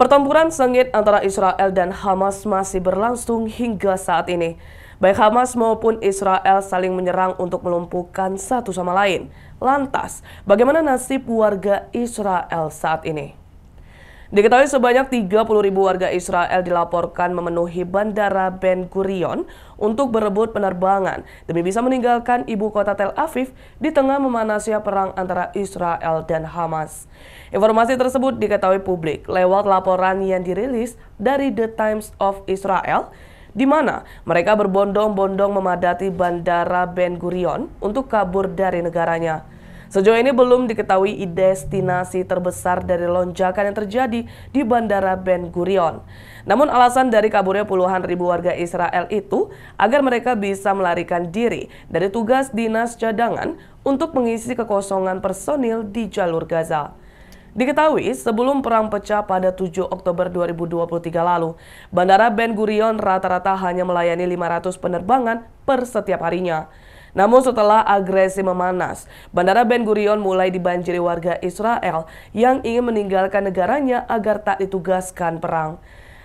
Pertempuran sengit antara Israel dan Hamas masih berlangsung hingga saat ini. Baik Hamas maupun Israel saling menyerang untuk melumpuhkan satu sama lain. Lantas, bagaimana nasib warga Israel saat ini? Diketahui sebanyak 30 ribu warga Israel dilaporkan memenuhi Bandara Ben Gurion untuk berebut penerbangan demi bisa meninggalkan ibu kota Tel Aviv di tengah memanasnya perang antara Israel dan Hamas. Informasi tersebut diketahui publik lewat laporan yang dirilis dari The Times of Israel di mana mereka berbondong-bondong memadati Bandara Ben Gurion untuk kabur dari negaranya. Sejauh ini belum diketahui destinasi terbesar dari lonjakan yang terjadi di Bandara Ben Gurion. Namun alasan dari kaburnya puluhan ribu warga Israel itu agar mereka bisa melarikan diri dari tugas dinas cadangan untuk mengisi kekosongan personil di jalur Gaza. Diketahui, sebelum perang pecah pada 7 Oktober 2023 lalu, Bandara Ben Gurion rata-rata hanya melayani 500 penerbangan per setiap harinya. Namun setelah agresi memanas, Bandara Ben Gurion mulai dibanjiri warga Israel yang ingin meninggalkan negaranya agar tak ditugaskan perang.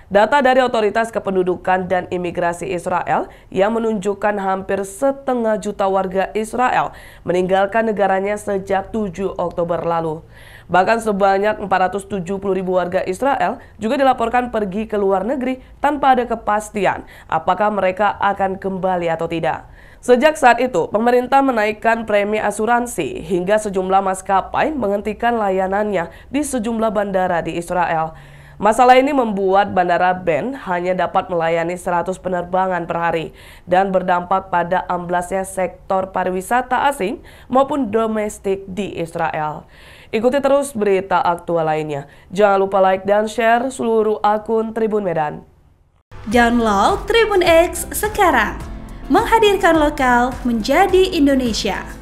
Data dari Otoritas Kependudukan dan Imigrasi Israel yang menunjukkan hampir setengah juta warga Israel meninggalkan negaranya sejak 7 Oktober lalu. Bahkan sebanyak 470 ribu warga Israel juga dilaporkan pergi ke luar negeri tanpa ada kepastian apakah mereka akan kembali atau tidak. Sejak saat itu, pemerintah menaikkan premi asuransi hingga sejumlah maskapai menghentikan layanannya di sejumlah bandara di Israel. Masalah ini membuat Bandara Ben hanya dapat melayani 100 penerbangan per hari dan berdampak pada amblasnya sektor pariwisata asing maupun domestik di Israel. Ikuti terus berita aktual lainnya. Jangan lupa like dan share seluruh akun Tribun Medan. Download Tribun X sekarang. Menghadirkan lokal menjadi Indonesia.